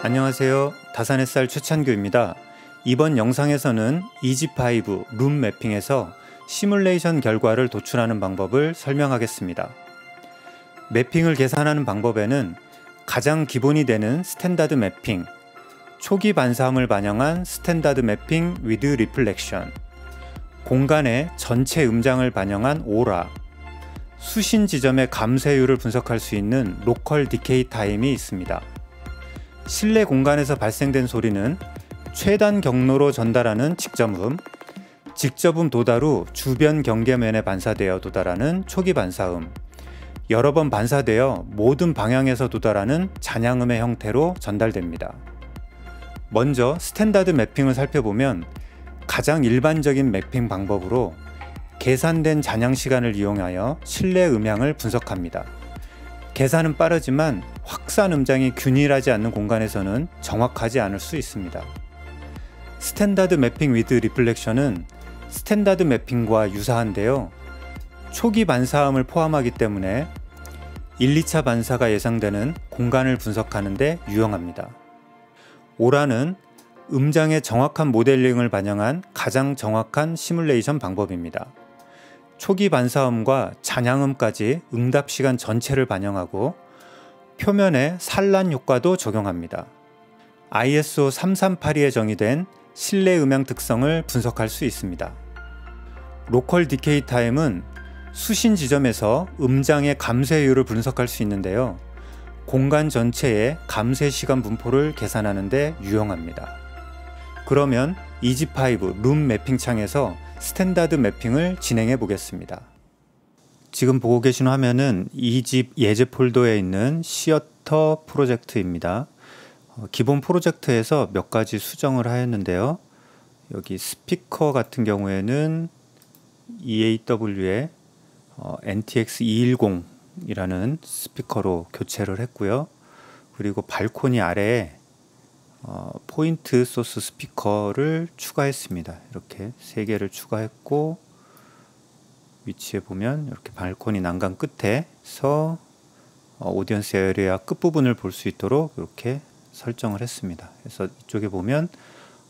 안녕하세요. 다산의 쌀 최찬규입니다. 이번 영상에서는 이지5 룸 매핑에서 시뮬레이션 결과를 도출하는 방법을 설명하겠습니다. 매핑을 계산하는 방법에는 가장 기본이 되는 스탠다드 매핑, 초기 반사함을 반영한 스탠다드 매핑 위드 리플렉션, 공간의 전체 음장을 반영한 오라, 수신 지점의 감쇄율을 분석할 수 있는 로컬 디케이 타임이 있습니다. 실내 공간에서 발생된 소리는 최단 경로로 전달하는 직접음, 직접음 도달 후 주변 경계면에 반사되어 도달하는 초기 반사음, 여러 번 반사되어 모든 방향에서 도달하는 잔향음의 형태로 전달됩니다. 먼저 스탠다드 맵핑을 살펴보면 가장 일반적인 맵핑 방법으로 계산된 잔향 시간을 이용하여 실내 음향을 분석합니다. 계산은 빠르지만 확산 음장이 균일하지 않는 공간에서는 정확하지 않을 수 있습니다. 스탠다드 매핑 위드 리플렉션은 스탠다드 매핑과 유사한데요. 초기 반사음을 포함하기 때문에 1, 2차 반사가 예상되는 공간을 분석하는데 유용합니다. 오라는 음장의 정확한 모델링을 반영한 가장 정확한 시뮬레이션 방법입니다. 초기 반사음과 잔향음까지 응답 시간 전체를 반영하고 표면에 산란 효과도 적용합니다. ISO 3382에 정의된 실내 음향 특성을 분석할 수 있습니다. 로컬 디케이 타임은 수신 지점에서 음장의 감쇄율을 분석할 수 있는데요. 공간 전체의 감쇄 시간 분포를 계산하는 데 유용합니다. 그러면 이지5 룸 매핑 창에서 스탠다드 매핑을 진행해 보겠습니다. 지금 보고 계신 화면은 이집 예제 폴더에 있는 시어터 프로젝트입니다. 어, 기본 프로젝트에서 몇 가지 수정을 하였는데요. 여기 스피커 같은 경우에는 EAW의 어, NTX210이라는 e 스피커로 교체를 했고요. 그리고 발코니 아래에 어, 포인트 소스 스피커를 추가했습니다. 이렇게 세 개를 추가했고 위치에 보면 이렇게 발코니 난간 끝에서 어, 오디언스 에리아 끝부분을 볼 수 있도록 이렇게 설정을 했습니다. 그래서 이쪽에 보면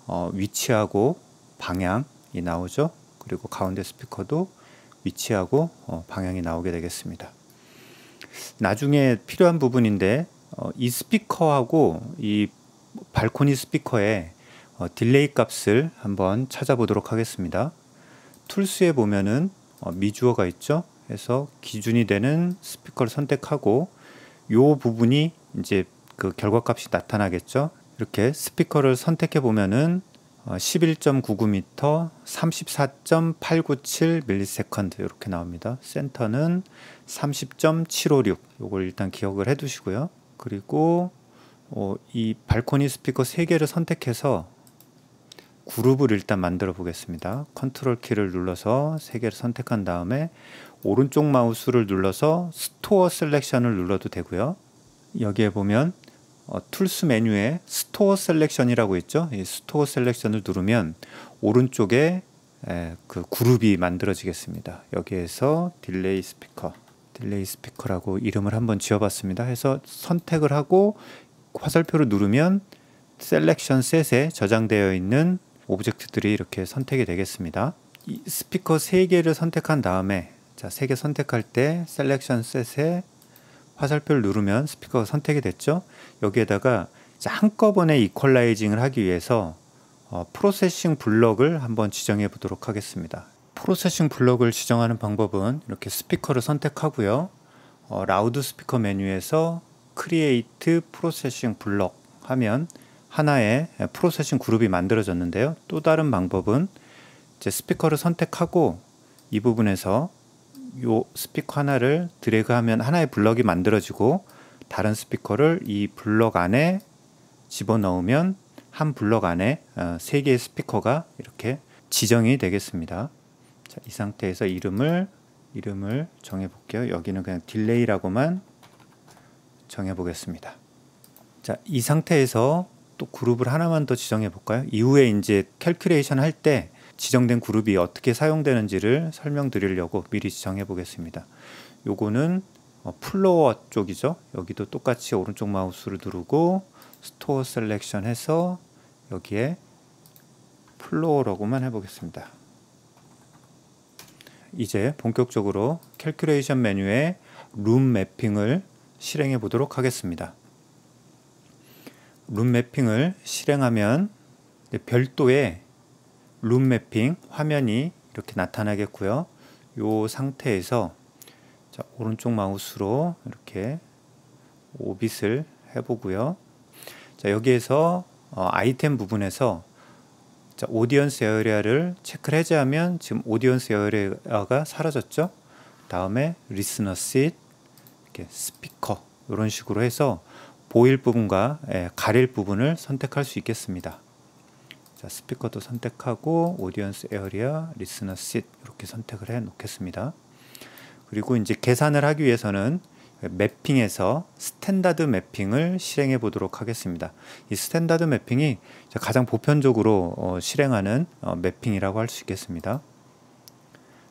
어, 위치하고 방향이 나오죠. 그리고 가운데 스피커도 위치하고 어, 방향이 나오게 되겠습니다. 나중에 필요한 부분인데 어, 이 스피커하고 이 발코니 스피커에 어, 딜레이 값을 한번 찾아보도록 하겠습니다. 툴스에 보면은 어, 미주어가 있죠. 그래서 기준이 되는 스피커를 선택하고 요 부분이 이제 그 결과값이 나타나겠죠. 이렇게 스피커를 선택해 보면은 11.99m, 34.897 m s 이렇게 나옵니다. 센터는 30.756. 요걸 일단 기억을 해 두시고요. 그리고 어, 이 발코니 스피커 3개를 선택해서 그룹을 일단 만들어 보겠습니다. 컨트롤 키를 눌러서 3개를 선택한 다음에 오른쪽 마우스를 눌러서 스토어 셀렉션을 눌러도 되고요. 여기에 보면 어, 툴스 메뉴에 스토어 셀렉션이라고 있죠. 이 스토어 셀렉션을 누르면 오른쪽에 에, 그 그룹이 만들어지겠습니다. 여기에서 딜레이 스피커 딜레이 스피커라고 이름을 한번 지어봤습니다. 해서 선택을 하고 화살표를 누르면 셀렉션 셋에 저장되어 있는 오브젝트들이 이렇게 선택이 되겠습니다. 스피커 3개를 선택한 다음에 자, 3개 선택할 때 셀렉션 셋에 화살표를 누르면 스피커가 선택이 됐죠. 여기에다가 한꺼번에 이퀄라이징을 하기 위해서 어, 프로세싱 블럭을 한번 지정해 보도록 하겠습니다. 프로세싱 블럭을 지정하는 방법은 이렇게 스피커를 선택하고요. 어, 라우드 스피커 메뉴에서 create processing block 하면 하나의 프로세싱 그룹이 만들어졌는데요. 또 다른 방법은 이제 스피커를 선택하고 이 부분에서 요 스피커 하나를 드래그하면 하나의 블럭이 만들어지고 다른 스피커를 이 블럭 안에 집어넣으면 한 블럭 안에 어, 세 개의 스피커가 이렇게 지정이 되겠습니다. 자, 이 상태에서 이름을 이름을 정해 볼게요. 여기는 그냥 딜레이라고만 정해 보겠습니다. 자, 이 상태에서 또 그룹을 하나만 더 지정해 볼까요? 이후에 이제 캘큘레이션 할 때 지정된 그룹이 어떻게 사용되는지를 설명드리려고 미리 지정해 보겠습니다. 요거는 어, 플로어 쪽이죠. 여기도 똑같이 오른쪽 마우스를 누르고 스토어 셀렉션 해서 여기에 플로어라고만 해보겠습니다. 이제 본격적으로 캘큘레이션 메뉴에 룸 매핑을 실행해 보도록 하겠습니다. 룸 매핑을 실행하면 별도의 룸 매핑 화면이 이렇게 나타나겠고요. 이 상태에서 자, 오른쪽 마우스로 이렇게 오빗을 해보고요. 자, 여기에서 어, 아이템 부분에서 자, 오디언스 에어리아를 체크를 해제하면 지금 오디언스 에어리아가 사라졌죠. 다음에 리스너 시트 이렇게 스피커 이런 식으로 해서 보일 부분과 예, 가릴 부분을 선택할 수 있겠습니다. 자, 스피커도 선택하고 오디언스 에어리어 리스너 시 이렇게 선택을 해 놓겠습니다. 그리고 이제 계산을 하기 위해서는 매핑에서 스탠다드 매핑을 실행해 보도록 하겠습니다. 이 스탠다드 매핑이 가장 보편적으로 어, 실행하는 어, 매핑이라고 할 수 있겠습니다.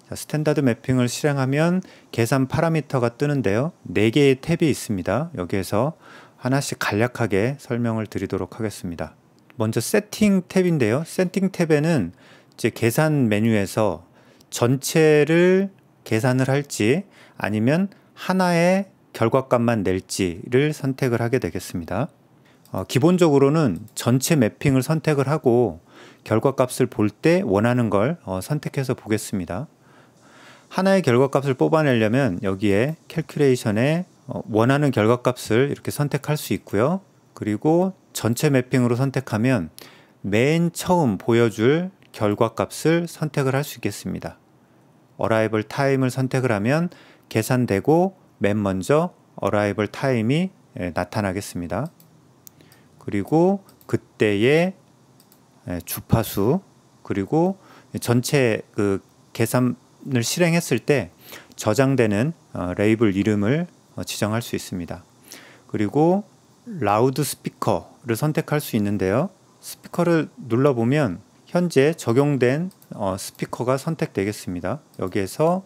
자, 스탠다드 매핑을 실행하면 계산 파라미터가 뜨는데요. 4개의 탭이 있습니다. 여기에서 하나씩 간략하게 설명을 드리도록 하겠습니다. 먼저 세팅 탭인데요. 세팅 탭에는 이제 계산 메뉴에서 전체를 계산을 할지 아니면 하나의 결과값만 낼지를 선택을 하게 되겠습니다. 어, 기본적으로는 전체 매핑을 선택을 하고 결과값을 볼 때 원하는 걸 어, 선택해서 보겠습니다. 하나의 결과값을 뽑아내려면 여기에 캘큘레이션에 어, 원하는 결과값을 이렇게 선택할 수 있고요. 그리고 전체 매핑으로 선택하면 맨 처음 보여줄 결과값을 선택을 할 수 있겠습니다. 어라이벌 타임을 선택을 하면 계산되고 맨 먼저 어라이벌 타임이 예, 나타나겠습니다. 그리고 그때의 예, 주파수 그리고 전체 그 계산 작업을 실행했을 때 저장되는 어, 레이블 이름을 어, 지정할 수 있습니다. 그리고 라우드 스피커를 선택할 수 있는데요. 스피커를 눌러보면 현재 적용된 어, 스피커가 선택되겠습니다. 여기에서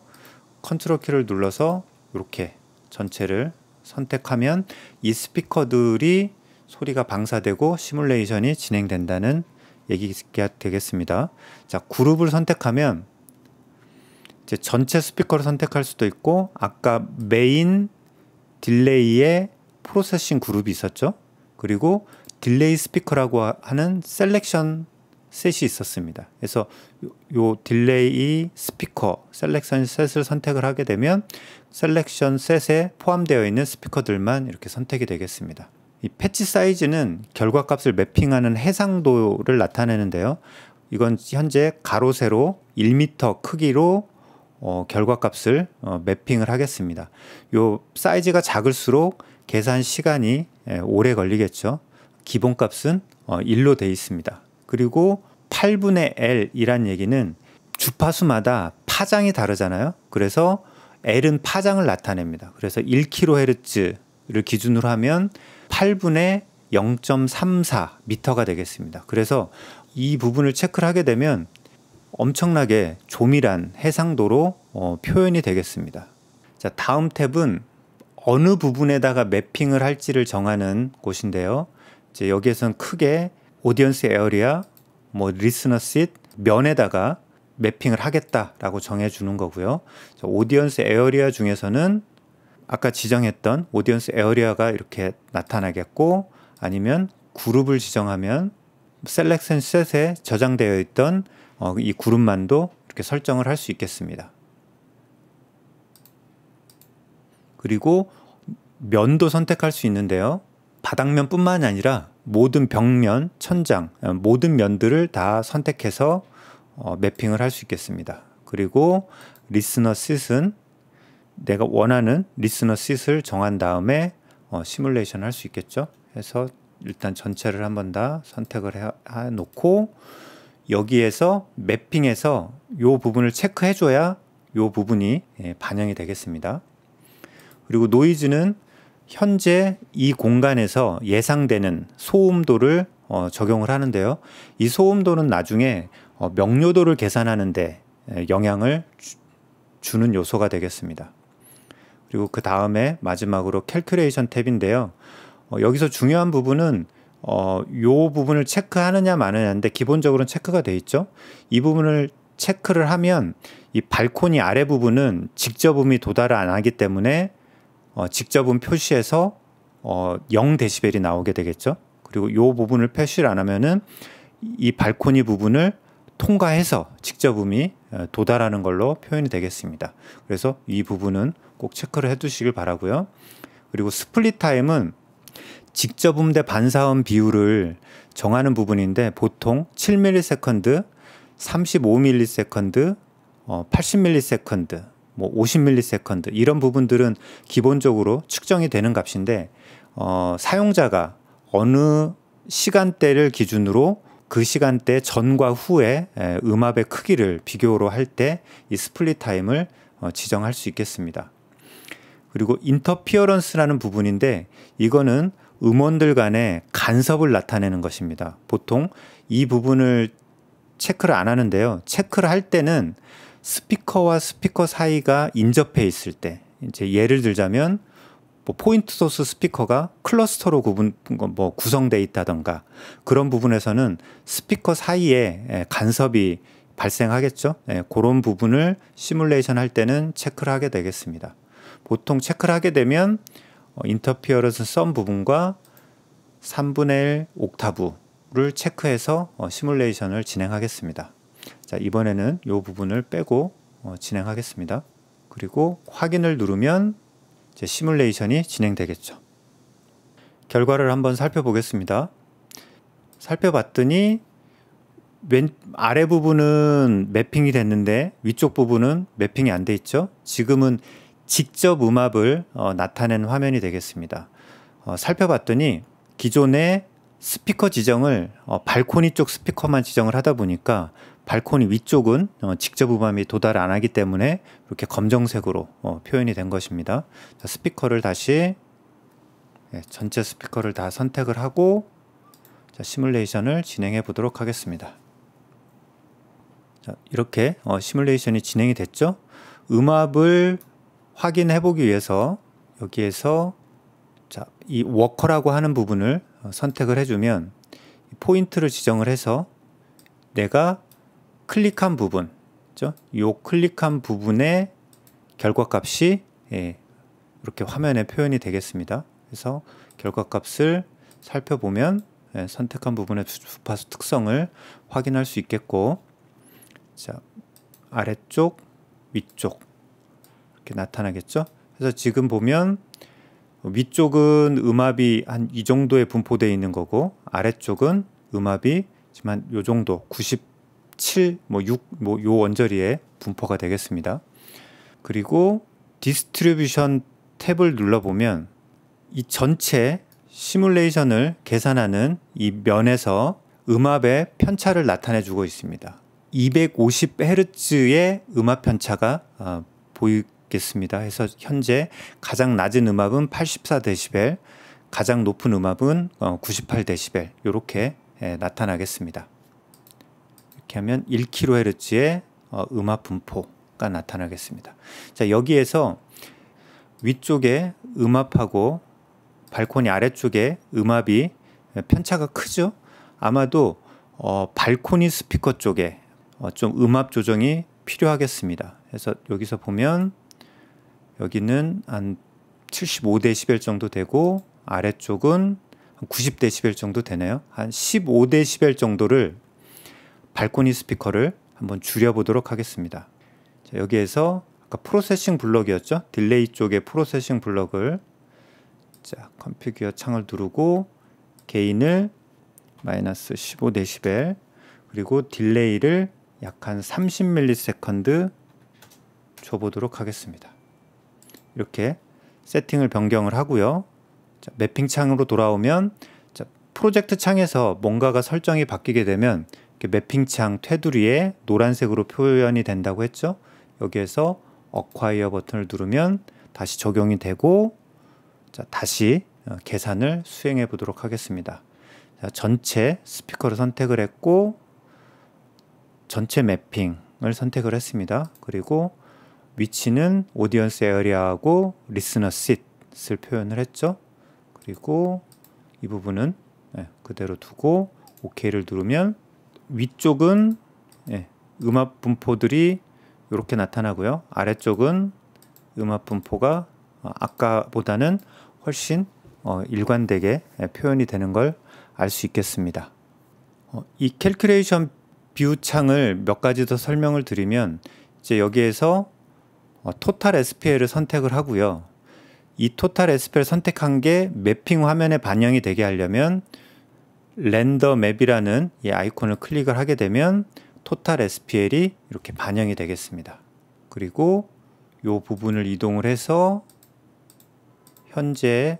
컨트롤 키를 눌러서 이렇게 전체를 선택하면 이 스피커들이 소리가 방사되고 시뮬레이션이 진행된다는 얘기가 되겠습니다. 자, 그룹을 선택하면 이제 전체 스피커를 선택할 수도 있고 아까 메인 딜레이의 프로세싱 그룹이 있었죠. 그리고 딜레이 스피커라고 하는 셀렉션 셋이 있었습니다. 그래서 요 딜레이 스피커 셀렉션 셋을 선택을 하게 되면 셀렉션 셋에 포함되어 있는 스피커들만 이렇게 선택이 되겠습니다. 이 패치 사이즈는 결과 값을 매핑하는 해상도를 나타내는데요. 이건 현재 가로 세로 1m 크기로 어, 결과값을 어, 매핑을 하겠습니다. 요 사이즈가 작을수록 계산 시간이 예, 오래 걸리겠죠. 기본값은 어, 1로 되어 있습니다. 그리고 8분의 L이란 얘기는 주파수마다 파장이 다르잖아요. 그래서 L은 파장을 나타냅니다. 그래서 1kHz를 기준으로 하면 8분의 0.34m가 되겠습니다. 그래서 이 부분을 체크를 하게 되면 엄청나게 조밀한 해상도로 어, 표현이 되겠습니다. 자, 다음 탭은 어느 부분에다가 매핑을 할지를 정하는 곳인데요. 이제 여기에선 크게 오디언스 에어리아, 뭐 리스너 시트, 면에다가 매핑을 하겠다라고 정해주는 거고요. 자, 오디언스 에어리아 중에서는 아까 지정했던 오디언스 에어리아가 이렇게 나타나겠고 아니면 그룹을 지정하면 셀렉션 셋에 저장되어 있던 어, 이 그룹만도 이렇게 설정을 할 수 있겠습니다. 그리고 면도 선택할 수 있는데요. 바닥면뿐만 아니라 모든 벽면, 천장, 어, 모든 면들을 다 선택해서 어, 매핑을 할 수 있겠습니다. 그리고 리스너 싯은 내가 원하는 리스너 싯을 정한 다음에 어, 시뮬레이션 할 수 있겠죠. 해서 일단 전체를 한번 다 선택을 해 놓고 여기에서 매핑해서 이 부분을 체크해줘야 이 부분이 예, 반영이 되겠습니다. 그리고 노이즈는 현재 이 공간에서 예상되는 소음도를 어, 적용을 하는데요. 이 소음도는 나중에 어, 명료도를 계산하는데 영향을 주, 주는 요소가 되겠습니다. 그리고 그 다음에 마지막으로 캘큘레이션 탭인데요. 어, 여기서 중요한 부분은 어, 요 부분을 체크하느냐 마느냐인데 기본적으로는 체크가 돼 있죠. 이 부분을 체크를 하면 이 발코니 아래 부분은 직접음이 도달을 안 하기 때문에 어, 직접음 표시해서 어, 0데시벨이 나오게 되겠죠. 그리고 요 부분을 표시를 안 하면은 이 발코니 부분을 통과해서 직접음이 어, 도달하는 걸로 표현이 되겠습니다. 그래서 이 부분은 꼭 체크를 해두시길 바라고요. 그리고 스플릿 타임은 직접 음대 반사음 비율을 정하는 부분인데 보통 7밀리세컨드3 5밀리세컨드 80ms, 밀리뭐5 0밀리세컨드 이런 부분들은 기본적으로 측정이 되는 값인데 어, 사용자가 어느 시간대를 기준으로 그 시간대 전과 후에 음압의 크기를 비교로 할 때 이 스플릿 타임을 어, 지정할 수 있겠습니다. 그리고 인터피어런스라는 부분인데 이거는 음원들 간의 간섭을 나타내는 것입니다. 보통 이 부분을 체크를 안 하는데요. 체크를 할 때는 스피커와 스피커 사이가 인접해 있을 때 이제 예를 들자면 뭐 포인트 소스 스피커가 클러스터로 구분 뭐, 뭐 구성돼 있다던가 그런 부분에서는 스피커 사이에 예, 간섭이 발생하겠죠. 예, 그런 부분을 시뮬레이션 할 때는 체크를 하게 되겠습니다. 보통 체크를 하게 되면 어, 인터피어런스 썸 부분과 3분의 1 옥타브를 체크해서 어, 시뮬레이션을 진행하겠습니다. 자 이번에는 이 부분을 빼고 어, 진행하겠습니다. 그리고 확인을 누르면 이제 시뮬레이션이 진행되겠죠. 결과를 한번 살펴보겠습니다. 살펴봤더니 왼 아래 부분은 매핑이 됐는데 위쪽 부분은 매핑이 안 돼 있죠. 지금은 직접 음압을 어, 나타낸 화면이 되겠습니다. 어, 살펴봤더니 기존의 스피커 지정을 어, 발코니 쪽 스피커만 지정을 하다 보니까 발코니 위쪽은 어, 직접 음압이 도달 안 하기 때문에 이렇게 검정색으로 어, 표현이 된 것입니다. 자, 스피커를 다시 네, 전체 스피커를 다 선택을 하고 자, 시뮬레이션을 진행해 보도록 하겠습니다. 자, 이렇게 어, 시뮬레이션이 진행이 됐죠. 음압을 확인해 보기 위해서 여기에서 자, 이 워커라고 하는 부분을 어, 선택을 해주면 포인트를 지정을 해서 내가 클릭한 부분, 그 클릭한 부분의 결과값이 예, 이렇게 화면에 표현이 되겠습니다. 그래서 결과값을 살펴보면 예, 선택한 부분의 주파수 특성을 확인할 수 있겠고, 자 아래쪽, 위쪽 이렇게 나타나겠죠. 그래서 지금 보면 위쪽은 음압이 한 이 정도에 분포되어 있는 거고 아래쪽은 음압이 지만 요 정도 97 뭐 6 뭐요 원저리에 분포가 되겠습니다. 그리고 디스트리뷰션 탭을 눌러보면 이 전체 시뮬레이션을 계산하는 이 면에서 음압의 편차를 나타내 주고 있습니다. 250Hz의 음압 편차가 어, 보이고 맞겠습니다. 해서 현재 가장 낮은 음압은 84데시벨, 가장 높은 음압은 98데시벨 어, 이렇게 예, 나타나겠습니다. 이렇게 하면 1kHz의 어, 음압 분포가 나타나겠습니다. 자 여기에서 위쪽에 음압하고 발코니 아래쪽에 음압이 예, 편차가 크죠. 아마도 어, 발코니 스피커 쪽에 어, 좀 음압 조정이 필요하겠습니다. 그래서 여기서 보면 여기는 한 75데시벨 정도 되고 아래쪽은 한 90데시벨 정도 되네요. 한 15데시벨 정도를 발코니 스피커를 한번 줄여보도록 하겠습니다. 자, 여기에서 아까 프로세싱 블럭이었죠? 딜레이 쪽에 프로세싱 블럭을 자, 컴퓨규어 창을 누르고 게인을 마이너스 15데시벨 그리고 딜레이를 약 한 30ms 줘보도록 하겠습니다. 이렇게 세팅을 변경을 하고요. 자, 매핑 창으로 돌아오면 자, 프로젝트 창에서 뭔가가 설정이 바뀌게 되면 매핑 창 테두리에 노란색으로 표현이 된다고 했죠. 여기에서 어콰이어 버튼을 누르면 다시 적용이 되고 자, 다시 어, 계산을 수행해 보도록 하겠습니다. 자, 전체 스피커를 선택을 했고 전체 매핑을 선택을 했습니다. 그리고 위치는 오디언스 에어리아하고 리스너 시트를 표현을 했죠. 그리고 이 부분은 예, 그대로 두고 OK를 누르면 위쪽은 예, 음압 분포들이 이렇게 나타나고요. 아래쪽은 음압 분포가 어, 아까보다는 훨씬 어, 일관되게 예, 표현이 되는 걸 알 수 있겠습니다. 어, 이 캘큘레이션 뷰 창을 몇 가지 더 설명을 드리면 이제 여기에서 어, 토탈 SPL을 선택을 하고요. 이 토탈 SPL 선택한 게 매핑 화면에 반영이 되게 하려면 렌더 맵이라는 이 아이콘을 클릭을 하게 되면 토탈 SPL이 이렇게 반영이 되겠습니다. 그리고 이 부분을 이동을 해서 현재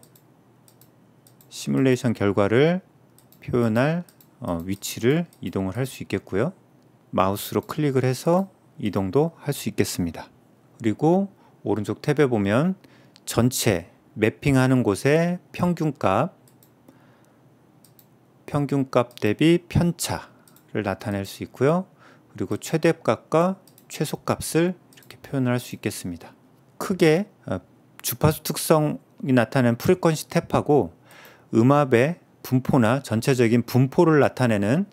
시뮬레이션 결과를 표현할 어, 위치를 이동을 할 수 있겠고요. 마우스로 클릭을 해서 이동도 할 수 있겠습니다. 그리고 오른쪽 탭에 보면 전체 매핑하는 곳의 평균값 평균값 대비 편차를 나타낼 수 있고요. 그리고 최대값과 최소값을 이렇게 표현을 할 수 있겠습니다. 크게 어, 주파수 특성이 나타낸 프리퀀시 탭하고 음압의 분포나 전체적인 분포를 나타내는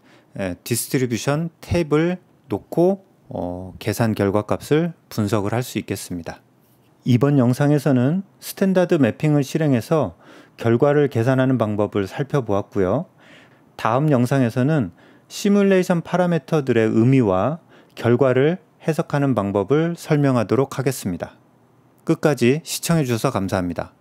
디스트리뷰션 탭을 놓고 어, 계산 결과 값을 분석을 할 수 있겠습니다. 이번 영상에서는 스탠다드 매핑을 실행해서 결과를 계산하는 방법을 살펴보았고요. 다음 영상에서는 시뮬레이션 파라메터들의 의미와 결과를 해석하는 방법을 설명하도록 하겠습니다. 끝까지 시청해 주셔서 감사합니다.